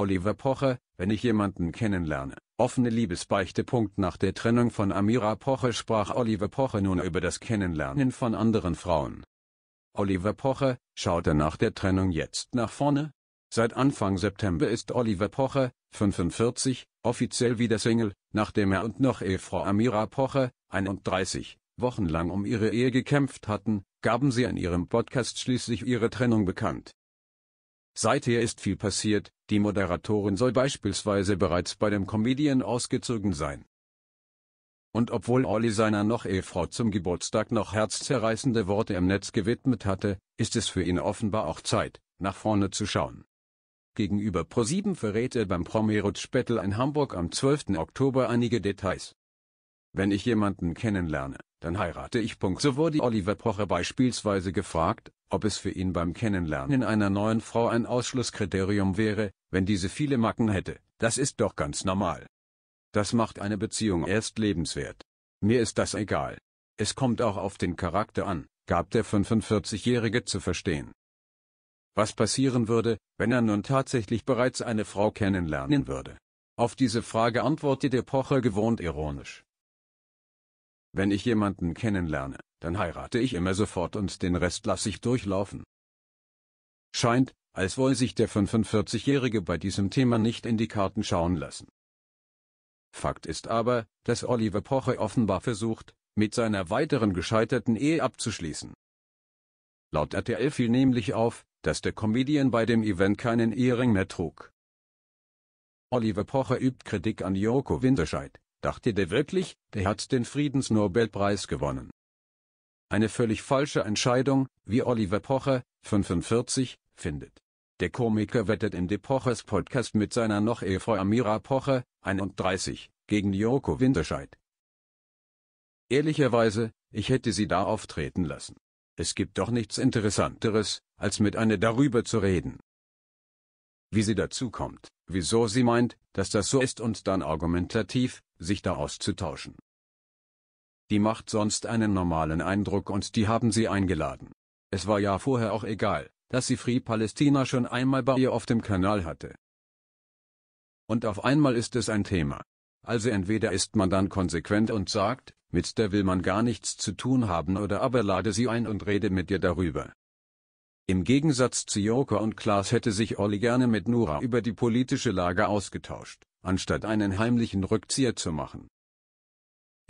Oliver Pocher, wenn ich jemanden kennenlerne. Offene Liebesbeichte. Nach der Trennung von Amira Pocher sprach Oliver Pocher nun über das Kennenlernen von anderen Frauen. Oliver Pocher, schaut er nach der Trennung jetzt nach vorne? Seit Anfang September ist Oliver Pocher, 45, offiziell wieder Single, nachdem er und noch Ehefrau Amira Pocher, 31, wochenlang um ihre Ehe gekämpft hatten, gaben sie in ihrem Podcast schließlich ihre Trennung bekannt. Seither ist viel passiert, die Moderatorin soll beispielsweise bereits bei dem Comedian ausgezogen sein. Und obwohl Olli seiner noch Ehefrau zum Geburtstag noch herzzerreißende Worte im Netz gewidmet hatte, ist es für ihn offenbar auch Zeit, nach vorne zu schauen. Gegenüber ProSieben verrät er beim Promirut Spettel in Hamburg am 12. Oktober einige Details. Wenn ich jemanden kennenlerne, dann heirate ich. So wurde Oliver Pocher beispielsweise gefragt, ob es für ihn beim Kennenlernen einer neuen Frau ein Ausschlusskriterium wäre, wenn diese viele Macken hätte, das ist doch ganz normal. Das macht eine Beziehung erst lebenswert. Mir ist das egal. Es kommt auch auf den Charakter an, gab der 45-Jährige zu verstehen. Was passieren würde, wenn er nun tatsächlich bereits eine Frau kennenlernen würde? Auf diese Frage antwortete Pocher gewohnt ironisch. Wenn ich jemanden kennenlerne, dann heirate ich immer sofort und den Rest lasse ich durchlaufen. Scheint, als wolle sich der 45-Jährige bei diesem Thema nicht in die Karten schauen lassen. Fakt ist aber, dass Oliver Poche offenbar versucht, mit seiner weiteren gescheiterten Ehe abzuschließen. Laut RTL fiel nämlich auf, dass der Comedian bei dem Event keinen Ehering mehr trug. Oliver Poche übt Kritik an Joko Winterscheid. Dachte der wirklich, der hat den Friedensnobelpreis gewonnen? Eine völlig falsche Entscheidung, wie Oliver Pocher, 45, findet. Der Komiker wettet im De Pochers Podcast mit seiner noch Ehefrau Amira Pocher, 31, gegen Joko Winterscheid. Ehrlicherweise, ich hätte sie da auftreten lassen. Es gibt doch nichts Interessanteres, als mit einer darüber zu reden. Wie sie dazu kommt, wieso sie meint, dass das so ist und dann argumentativ, sich da auszutauschen. Die macht sonst einen normalen Eindruck und die haben sie eingeladen. Es war ja vorher auch egal, dass sie Free Palästina schon einmal bei ihr auf dem Kanal hatte. Und auf einmal ist es ein Thema. Also entweder ist man dann konsequent und sagt, mit der will man gar nichts zu tun haben oder aber lade sie ein und rede mit ihr darüber. Im Gegensatz zu Joko und Klaas hätte sich Olli gerne mit Nora über die politische Lage ausgetauscht, anstatt einen heimlichen Rückzieher zu machen.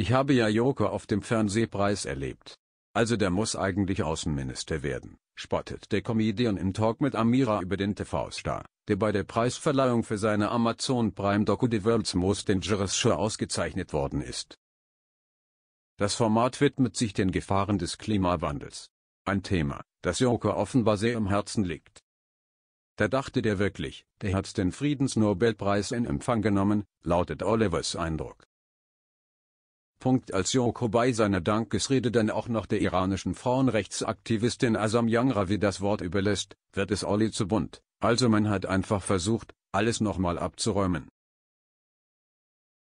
Ich habe ja Joko auf dem Fernsehpreis erlebt. Also der muss eigentlich Außenminister werden, spottet der Comedian im Talk mit Amira über den TV-Star, der bei der Preisverleihung für seine Amazon Prime-Doku The World's Most Dangerous Show ausgezeichnet worden ist. Das Format widmet sich den Gefahren des Klimawandels. Ein Thema, das Joko offenbar sehr im Herzen liegt. Da dachte der wirklich, der hat den Friedensnobelpreis in Empfang genommen, lautet Olivers Eindruck. Punkt als Joko bei seiner Dankesrede dann auch noch der iranischen Frauenrechtsaktivistin Asam Yangravi das Wort überlässt, wird es Olli zu bunt, also man hat einfach versucht, alles nochmal abzuräumen.